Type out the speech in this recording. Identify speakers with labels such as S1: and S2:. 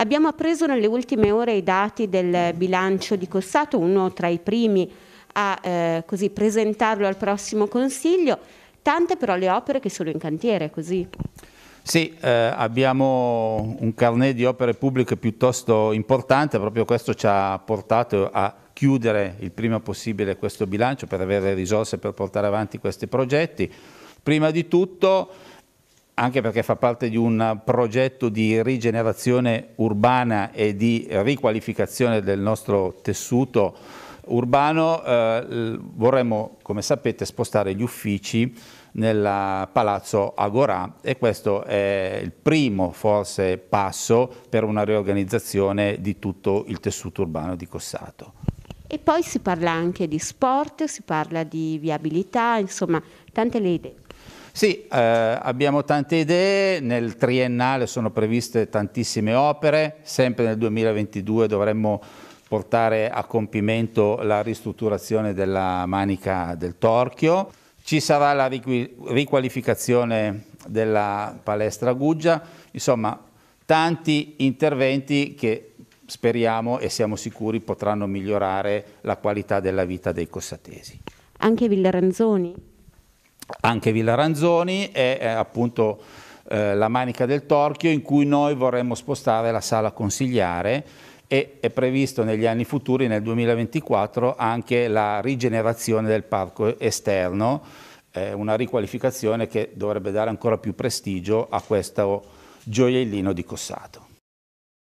S1: Abbiamo appreso nelle ultime ore i dati del bilancio di Cossato, uno tra i primi a eh, così, presentarlo al prossimo Consiglio, tante però le opere che sono in cantiere così.
S2: Sì, eh, abbiamo un carnet di opere pubbliche piuttosto importante, proprio questo ci ha portato a chiudere il prima possibile questo bilancio per avere risorse per portare avanti questi progetti. Prima di tutto anche perché fa parte di un progetto di rigenerazione urbana e di riqualificazione del nostro tessuto urbano, eh, vorremmo, come sapete, spostare gli uffici nel Palazzo Agorà e questo è il primo forse passo per una riorganizzazione di tutto il tessuto urbano di Cossato.
S1: E poi si parla anche di sport, si parla di viabilità, insomma tante le idee.
S2: Sì, eh, abbiamo tante idee, nel triennale sono previste tantissime opere, sempre nel 2022 dovremmo portare a compimento la ristrutturazione della manica del Torchio, ci sarà la riqualificazione della palestra Guggia, insomma tanti interventi che speriamo e siamo sicuri potranno migliorare la qualità della vita dei cossatesi.
S1: Anche Villaranzoni?
S2: anche Villa Ranzoni e eh, appunto eh, la Manica del Torchio in cui noi vorremmo spostare la sala consigliare e è previsto negli anni futuri, nel 2024, anche la rigenerazione del parco esterno, eh, una riqualificazione che dovrebbe dare ancora più prestigio a questo gioiellino di Cossato.